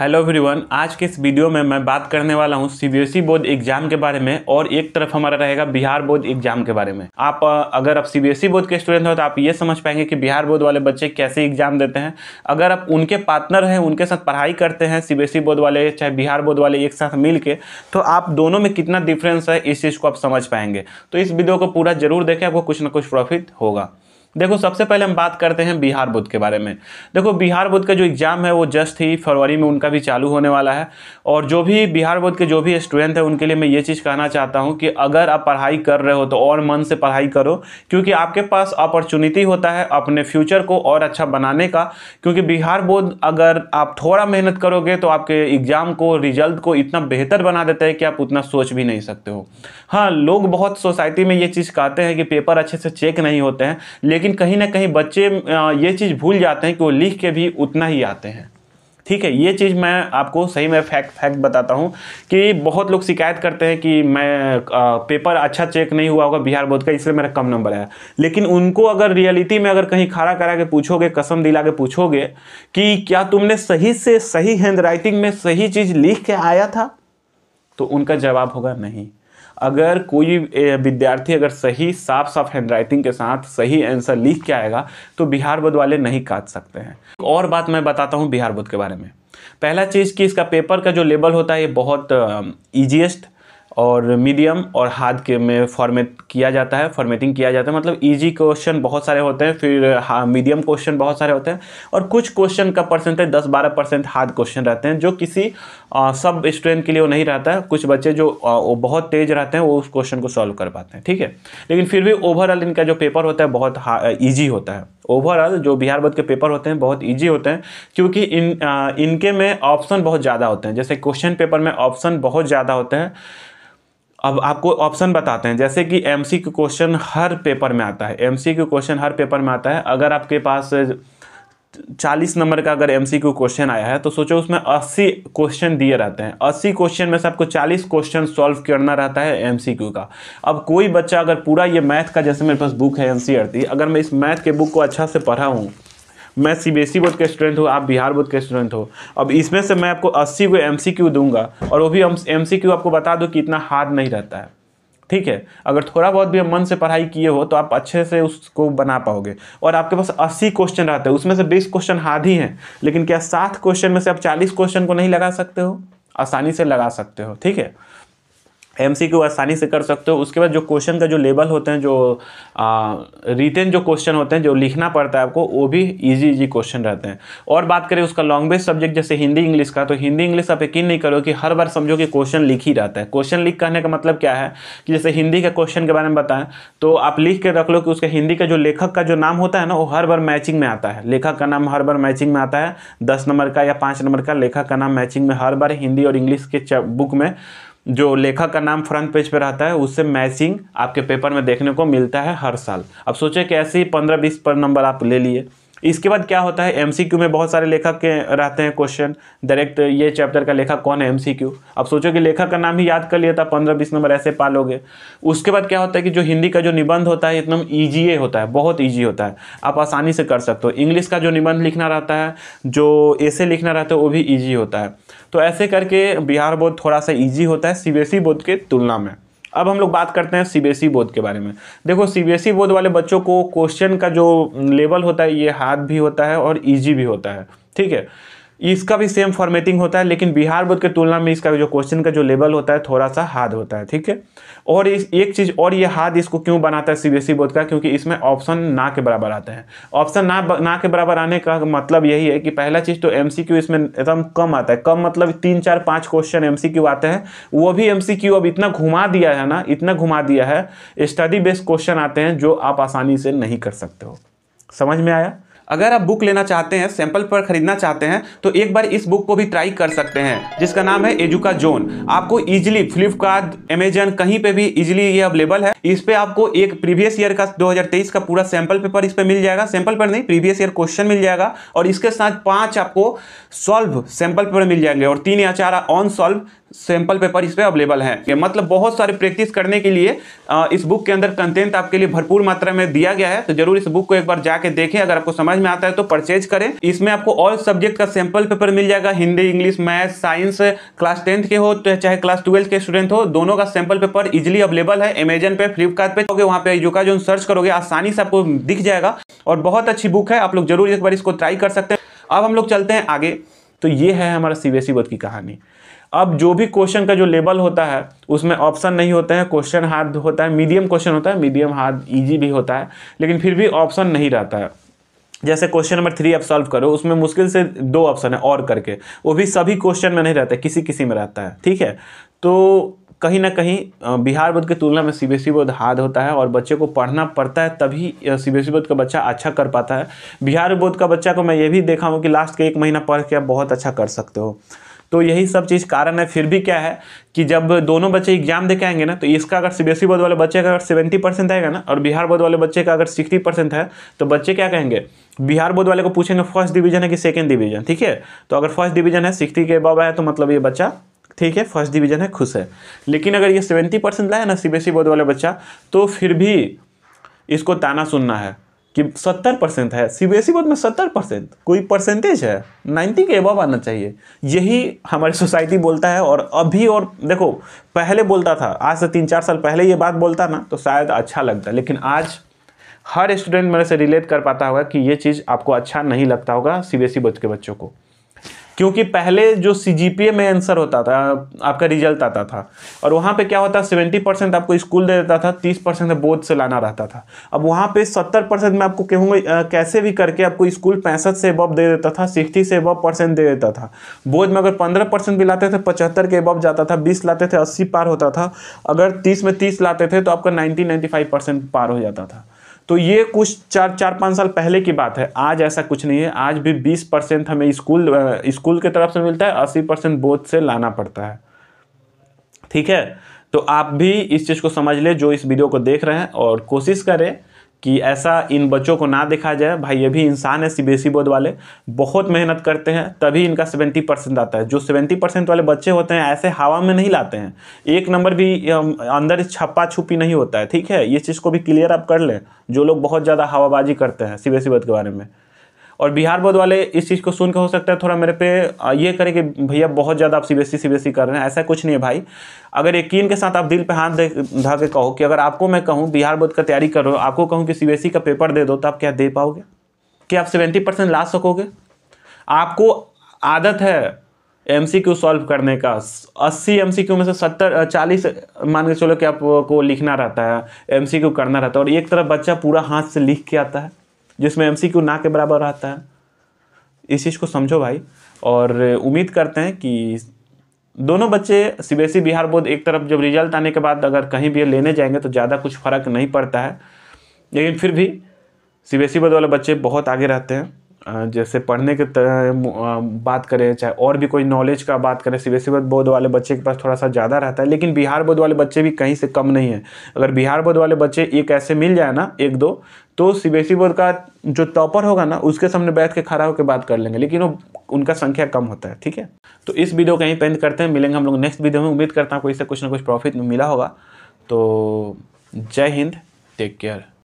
hello everyone आज के इस वीडियो में मैं बात करने वाला हूँ सी e बोर्ड एग्जाम के बारे में और एक तरफ हमारा रहेगा बिहार बोर्ड एग्जाम के बारे में आप अगर आप सी e बोर्ड के स्टूडेंट हो तो आप ये समझ पाएंगे कि बिहार बोर्ड वाले बच्चे कैसे एग्जाम देते हैं अगर आप उनके पार्टनर हैं उनके साथ पढ़ाई करते हैं सीबीएसई e बोर्ड वाले चाहे बिहार बोर्ड वाले एक साथ मिल तो आप दोनों में कितना डिफरेंस है इस चीज़ को आप समझ पाएंगे तो इस वीडियो को पूरा जरूर देखें आपको कुछ ना कुछ प्रॉफिट होगा देखो सबसे पहले हम बात करते हैं बिहार बुद्ध के बारे में देखो बिहार बुद्ध का जो एग्ज़ाम है वो जस्ट ही फरवरी में उनका भी चालू होने वाला है और जो भी बिहार बुद्ध के जो भी स्टूडेंट हैं उनके लिए मैं ये चीज़ कहना चाहता हूँ कि अगर आप पढ़ाई कर रहे हो तो और मन से पढ़ाई करो क्योंकि आपके पास अपॉर्चुनिटी होता है अपने फ्यूचर को और अच्छा बनाने का क्योंकि बिहार बोर्ड अगर आप थोड़ा मेहनत करोगे तो आपके एग्ज़ाम को रिजल्ट को इतना बेहतर बना देता है कि आप उतना सोच भी नहीं सकते हो हाँ लोग बहुत सोसाइटी में ये चीज़ कहते हैं कि पेपर अच्छे से चेक नहीं होते हैं लेकिन लेकिन कहीं ना कहीं बच्चे ये चीज़ भूल जाते हैं कि वो लिख के भी उतना ही आते हैं ठीक है ये चीज़ मैं आपको सही में फैक्ट फैक्ट बताता हूँ कि बहुत लोग शिकायत करते हैं कि मैं आ, पेपर अच्छा चेक नहीं हुआ होगा बिहार बोर्ड का इसलिए मेरा कम नंबर आया लेकिन उनको अगर रियलिटी में अगर कहीं खड़ा करा के पूछोगे कसम दिला के पूछोगे कि क्या तुमने सही से सही हैंड राइटिंग में सही चीज़ लिख के आया था तो उनका जवाब होगा नहीं अगर कोई विद्यार्थी अगर सही साफ साफ हैंड राइटिंग के साथ सही आंसर लिख के आएगा तो बिहार बोर्ड वाले नहीं काट सकते हैं और बात मैं बताता हूँ बिहार बोर्ड के बारे में पहला चीज़ कि इसका पेपर का जो लेवल होता है ये बहुत ईजिएस्ट uh, और मीडियम और हार्ड के में फॉर्मेट किया जाता है फॉर्मेटिंग किया जाता है मतलब इजी क्वेश्चन बहुत सारे होते हैं फिर मीडियम क्वेश्चन बहुत सारे होते हैं और कुछ क्वेश्चन का परसेंटेज दस बारह परसेंट हार्ड क्वेश्चन रहते हैं जो किसी आ, सब स्टूडेंट के लिए वो नहीं रहता है कुछ बच्चे जो आ, वो बहुत तेज रहते हैं वो उस क्वेश्चन को सॉल्व कर पाते हैं ठीक है लेकिन फिर भी ओवरऑल इनका जो पेपर होता है बहुत ईजी होता है ओवरऑल जो बिहार बोर्ड के पेपर होते हैं बहुत ईजी होते हैं क्योंकि इन आ, इनके में ऑप्शन बहुत ज़्यादा होते हैं जैसे क्वेश्चन पेपर में ऑप्शन बहुत ज़्यादा होते हैं अब आपको ऑप्शन बताते हैं जैसे कि एम सी क्वेश्चन हर पेपर में आता है एम सी क्वेश्चन हर पेपर में आता है अगर आपके पास चालीस नंबर का अगर एम सी क्वेश्चन आया है तो सोचो उसमें अस्सी क्वेश्चन दिए रहते हैं अस्सी क्वेश्चन में से आपको चालीस क्वेश्चन सॉल्व करना रहता है एम सी क्यू का अब कोई बच्चा अगर पूरा ये मैथ का जैसे मेरे पास बुक है एन सी आर टी अगर मैं इस मैथ के बुक को अच्छा से पढ़ा हूँ मैं C B S E board के स्टूडेंट हूँ आप बिहार बोर्ड के स्टूडेंट हो अब इसमें से मैं आपको अस्सी को एम सी क्यू दूंगा और वो भी एम सी क्यू आपको बता दूँ कि इतना हार्ड नहीं रहता है ठीक है अगर थोड़ा बहुत भी मन से पढ़ाई किए हो तो आप अच्छे से उसको बना पाओगे और आपके पास अस्सी क्वेश्चन रहते हैं उसमें से बीस क्वेश्चन हार्ड ही हैं लेकिन क्या सात क्वेश्चन में से आप चालीस क्वेश्चन को नहीं लगा सकते हो आसानी से लगा सकते हो ठीक है एम सी क्यू आसानी से कर सकते हो उसके बाद जो क्वेश्चन का जो लेवल होते हैं जो रिटेन जो क्वेश्चन होते हैं जो लिखना पड़ता है आपको वो भी इजी इजी क्वेश्चन रहते हैं और बात करें उसका लॉन्गवेज सब्जेक्ट जैसे हिंदी इंग्लिश का तो हिंदी इंग्लिश आप यकीन नहीं करो कि हर बार समझो कि क्वेश्चन लिख ही रहता है क्वेश्चन लिख करने का मतलब क्या है कि जैसे हिंदी के क्वेश्चन के बारे में बताएं तो आप लिख के रख लो कि उसका हिंदी का जो लेखक का जो नाम होता है ना वो हर बार मैचिंग में आता है लेखक का नाम हर बार मैचिंग में आता है दस नंबर का या पाँच नंबर का लेखक का नाम मैचिंग में हर बार हिंदी और इंग्लिश के बुक में जो लेखक का नाम फ्रंट पेज पर रहता है उससे मैचिंग आपके पेपर में देखने को मिलता है हर साल अब सोचे कि ऐसे ही पंद्रह बीस पर नंबर आप ले लिए इसके बाद क्या होता है एमसीक्यू में बहुत सारे लेखक के रहते हैं क्वेश्चन डायरेक्ट ये चैप्टर का लेखक कौन है एमसीक्यू अब सोचो कि लेखक का नाम ही याद कर लिया था पंद्रह बीस नंबर ऐसे पालोगे उसके बाद क्या होता है कि जो हिंदी का जो निबंध होता है एकदम ईजीए होता है बहुत ईजी होता है आप आसानी से कर सकते हो इंग्लिश का जो निबंध लिखना रहता है जो ऐसे लिखना रहता है वो भी ईजी होता है तो ऐसे करके बिहार बोर्ड थोड़ा सा ईजी होता है सी e बोर्ड के तुलना में अब हम लोग बात करते हैं सी e बोर्ड के बारे में देखो सी e बोर्ड वाले बच्चों को क्वेश्चन का जो लेवल होता है ये हार्ड भी होता है और ईजी भी होता है ठीक है इसका भी सेम फॉर्मेटिंग होता है लेकिन बिहार बोर्ड के तुलना में इसका जो क्वेश्चन का जो लेवल होता है थोड़ा सा हार्ड होता है ठीक है और इस एक चीज़ और ये हार्ड इसको क्यों बनाता है सीबीएसई e बोर्ड का क्योंकि इसमें ऑप्शन ना के बराबर आता है ऑप्शन ना ना के बराबर आने का मतलब यही है कि पहला चीज़ तो एम इसमें एकदम कम आता है कम मतलब तीन चार पाँच क्वेश्चन एम आते हैं वो भी एम अब इतना घुमा दिया है ना इतना घुमा दिया है स्टडी बेस्ड क्वेश्चन आते हैं जो आप आसानी से नहीं कर सकते हो समझ में आया अगर आप बुक लेना चाहते हैं सैंपल पर खरीदना चाहते हैं तो एक बार इस बुक को भी ट्राई कर सकते हैं जिसका नाम है एजुका जोन आपको इजिली फ्लिपकार्ट अमेजन कहीं पे भी इजिली ये अवेलेबल है इस पे आपको एक प्रीवियस ईयर का 2023 का पूरा सैंपल पेपर इस पे मिल जाएगा सैंपल पर नहीं प्रीवियस ईयर क्वेश्चन मिल जाएगा और इसके साथ पांच आपको सॉल्व सैंपल पेपर मिल जाएंगे और तीन या चार ऑन सॉल्व सैम्पल पेपर इस पर पे अवेलेबल हैं मतलब बहुत सारे प्रैक्टिस करने के लिए इस बुक के अंदर कंटेंट आपके लिए भरपूर मात्रा में दिया गया है तो जरूर इस बुक को एक बार जाके देखें अगर आपको समझ में आता है तो परचेज करें इसमें आपको ऑल सब्जेक्ट का सैम्पल पेपर मिल जाएगा Hindi English math science class tenth के हो तो चाहे क्लास ट्वेल्थ के स्टूडेंट हो दोनों का सैम्पल पेपर इजिली अवेलेबल है अमेजन पे फ्लिपकार्ट पे क्योंकि वहाँ पे युका जो सर्च करोगे आसानी से आपको दिख जाएगा और बहुत अच्छी बुक है आप लोग जरूर एक बार इसको ट्राई कर सकते हैं अब हम लोग चलते हैं आगे तो ये है हमारा सी बी बोर्ड की कहानी अब जो भी क्वेश्चन का जो लेबल होता है उसमें ऑप्शन नहीं होते हैं क्वेश्चन हार्ड होता है मीडियम क्वेश्चन होता है मीडियम हार्ड ईजी भी होता है लेकिन फिर भी ऑप्शन नहीं रहता है जैसे क्वेश्चन नंबर थ्री आप सॉल्व करो उसमें मुश्किल से दो ऑप्शन है और करके वो भी सभी क्वेश्चन में नहीं रहता है किसी किसी में रहता है ठीक है तो कहीं ना कहीं बिहार बोर्ड की तुलना में सी सीबीएसई बोर्ड हार्ड होता है और बच्चे को पढ़ना पड़ता है तभी सी ई बोर्ड का बच्चा अच्छा कर पाता है बिहार बोर्ड का बच्चा को मैं ये भी देखा हूँ कि लास्ट के एक महीना पढ़ के आप बहुत अच्छा कर सकते हो तो यही सब चीज़ कारण है फिर भी क्या है कि जब दोनों बच्चे एग्जाम दे आएंगे ना तो इसका अगर सी बोर्ड वाले बच्चे का अगर सेवेंटी परसेंट आएगा ना और बिहार बोर्ड वाले बच्चे का अगर सिक्सटी परसेंट है तो बच्चे क्या कहेंगे बिहार बोर्ड वाले को पूछेंगे फर्स्ट डिवीजन है कि सेकेंड डिवीजन ठीक है तो अगर फर्स्ट डिवीजन है सिक्सटी के बाबा है तो मतलब ये बच्चा ठीक है फर्स्ट डिवीजन है खुश है लेकिन अगर ये सेवेंटी परसेंट लाया ना सी बोर्ड वाले बच्चा तो फिर भी इसको ताना सुनना है कि 70 परसेंट है सीबीएसई e बोर्ड में 70 परसेंट कोई परसेंटेज है 90 के अबव आना चाहिए यही हमारी सोसाइटी बोलता है और अभी और देखो पहले बोलता था आज से तीन चार साल पहले ये बात बोलता ना तो शायद अच्छा लगता लेकिन आज हर स्टूडेंट मेरे से रिलेट कर पाता होगा कि ये चीज़ आपको अच्छा नहीं लगता होगा ई e बोर्ड के बच्चों को क्योंकि पहले जो सी में आंसर होता था आपका रिजल्ट आता था और वहाँ पे क्या होता सेवेंटी परसेंट आपको स्कूल दे देता था तीस परसेंट बोर्ड से लाना रहता था अब वहाँ पे सत्तर परसेंट मैं आपको कहूँगा कैसे भी करके आपको स्कूल पैंसठ से अबव दे देता था सिक्सटी से अबव परसेंट दे देता था बोर्ड में अगर पंद्रह परसेंट भी लाते थे पचहत्तर के अबव जाता था बीस लाते थे अस्सी पार होता था अगर तीस में तीस लाते थे तो आपका नाइन्टी नाइन्टी फाइव परसेंट पार हो जाता था तो ये कुछ चार चार पाँच साल पहले की बात है आज ऐसा कुछ नहीं है आज भी बीस परसेंट हमें स्कूल स्कूल के तरफ से मिलता है अस्सी परसेंट बोध से लाना पड़ता है ठीक है तो आप भी इस चीज़ को समझ लें जो इस वीडियो को देख रहे हैं और कोशिश करें कि ऐसा इन बच्चों को ना देखा जाए भाई ये भी इंसान है सी बोर्ड वाले बहुत मेहनत करते हैं तभी इनका सेवेंटी परसेंट आता है जो सेवेंटी परसेंट वाले बच्चे होते हैं ऐसे हवा में नहीं लाते हैं एक नंबर भी अंदर छप्पा छुपी नहीं होता है ठीक है ये चीज़ को भी क्लियर आप कर लें जो लोग बहुत ज़्यादा हवाबाजी करते हैं सी बी बोर्ड के बारे में और बिहार बोर्ड वाले इस चीज़ को सुनकर हो सकता है थोड़ा मेरे पे ये करें कि भैया बहुत ज़्यादा आप सी बी एस सी कर रहे हैं ऐसा कुछ नहीं है भाई अगर यकीन के साथ आप दिल पे हाथ धा के कहो कि अगर आपको मैं कहूँ बिहार बोर्ड का तैयारी कर रहे हो आपको कहूँ कि सी बी एस ई का पेपर दे दो तो आप क्या दे पाओगे क्या आप सेवेंटी परसेंट ला सकोगे आपको आदत है एम सी क्यू सॉल्व करने का अस्सी एम सी क्यू में से सत्तर चालीस मान के चलो कि आपको लिखना रहता है एम सी क्यू करना रहता है और एक तरफ बच्चा पूरा हाथ से लिख के आता है जिसमें क्यू ना के बराबर आता है इस चीज़ को समझो भाई और उम्मीद करते हैं कि दोनों बच्चे ई e, बिहार बोर्ड एक तरफ जब रिजल्ट आने के बाद अगर कहीं भी लेने जाएंगे तो ज़्यादा कुछ फ़र्क नहीं पड़ता है लेकिन फिर भी ई e बोर्ड वाले बच्चे बहुत आगे रहते हैं जैसे पढ़ने के बात करें चाहे और भी कोई नॉलेज का बात करें सी बी एस बोर्ड वाले बच्चे के पास थोड़ा सा ज़्यादा रहता है लेकिन बिहार बोर्ड वाले बच्चे भी कहीं से कम नहीं है अगर बिहार बोर्ड वाले बच्चे एक ऐसे मिल जाए ना एक दो तो सी बी एस बोर्ड का जो टॉपर होगा ना उसके सामने बैठ के खड़ा होकर बात कर लेंगे लेकिन वो उनका संख्या कम होता है ठीक है तो इस वीडियो का यहीं पेंट करते हैं मिलेंगे हम लोग नेक्स्ट वीडियो में उम्मीद करता हूँ कोई से कुछ ना कुछ प्रॉफिट मिला होगा तो जय हिंद टेक केयर